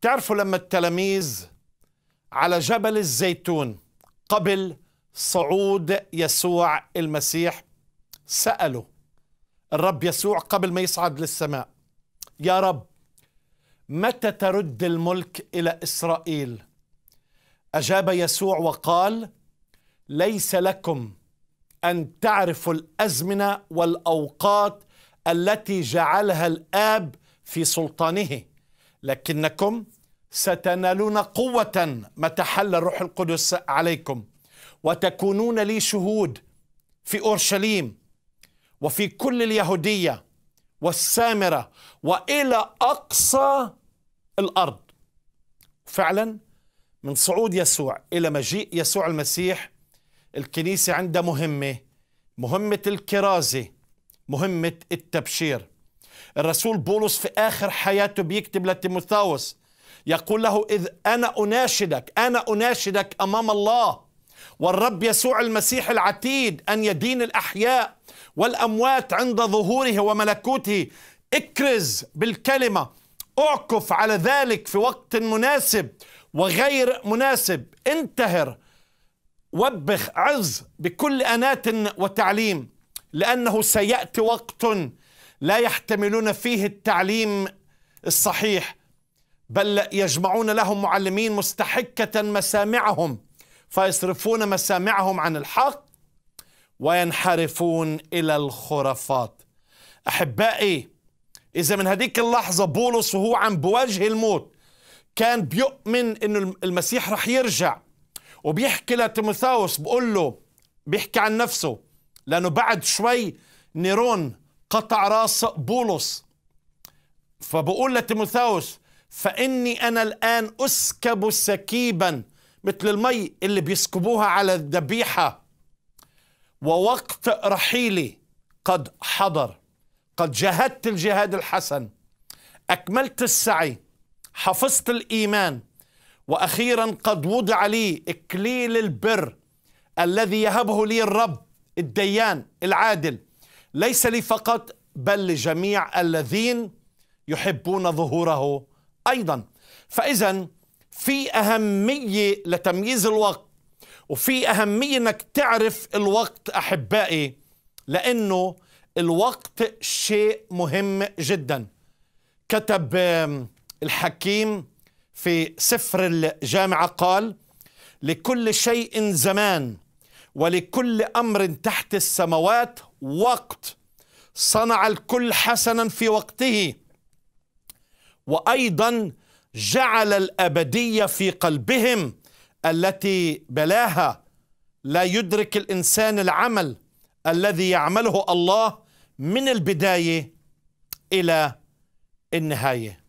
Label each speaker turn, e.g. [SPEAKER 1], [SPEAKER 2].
[SPEAKER 1] تعرفوا لما التلاميذ على جبل الزيتون قبل صعود يسوع المسيح سألوا الرب يسوع قبل ما يصعد للسماء يا رب متى ترد الملك إلى إسرائيل؟ أجاب يسوع وقال ليس لكم أن تعرفوا الأزمنة والأوقات التي جعلها الآب في سلطانه لكنكم ستنالون قوة متى حل الروح القدس عليكم وتكونون لي شهود في أورشليم وفي كل اليهودية والسامرة وإلى أقصى الأرض فعلا من صعود يسوع إلى مجيء يسوع المسيح الكنيسة عندها مهمة مهمة الكرازة مهمة التبشير الرسول بولس في آخر حياته بيكتب لتيموثاوس يقول له إذ أنا أناشدك أنا أناشدك أمام الله والرب يسوع المسيح العتيد أن يدين الأحياء والأموات عند ظهوره وملكوته اكرز بالكلمة اعكف على ذلك في وقت مناسب وغير مناسب انتهر وبخ عظ بكل أنات وتعليم لأنه سيأتي وقت لا يحتملون فيه التعليم الصحيح بل يجمعون لهم معلمين مستحكة مسامعهم فيصرفون مسامعهم عن الحق وينحرفون إلى الخرافات أحبائي إذا من هذيك اللحظة بولس وهو عم بواجه الموت كان بيؤمن إنه المسيح رح يرجع وبيحكي لتيموثاوس بقول له بيحكي عن نفسه لأنه بعد شوي نيرون قطع راس بولس فبقول لتيموثاوس فاني انا الان اسكب سكيبا مثل المي اللي بيسكبوها على الذبيحه ووقت رحيلي قد حضر قد جاهدت الجهاد الحسن اكملت السعي حفظت الايمان واخيرا قد وضع لي اكليل البر الذي يهبه لي الرب الديان العادل ليس لي فقط بل لجميع الذين يحبون ظهوره ايضا فاذا في اهميه لتمييز الوقت وفي اهميه انك تعرف الوقت احبائي لانه الوقت شيء مهم جدا كتب الحكيم في سفر الجامعه قال لكل شيء زمان ولكل امر تحت السماوات وقت صنع الكل حسنا في وقته وايضا جعل الابديه في قلبهم التي بلاها لا يدرك الانسان العمل الذي يعمله الله من البدايه الى النهايه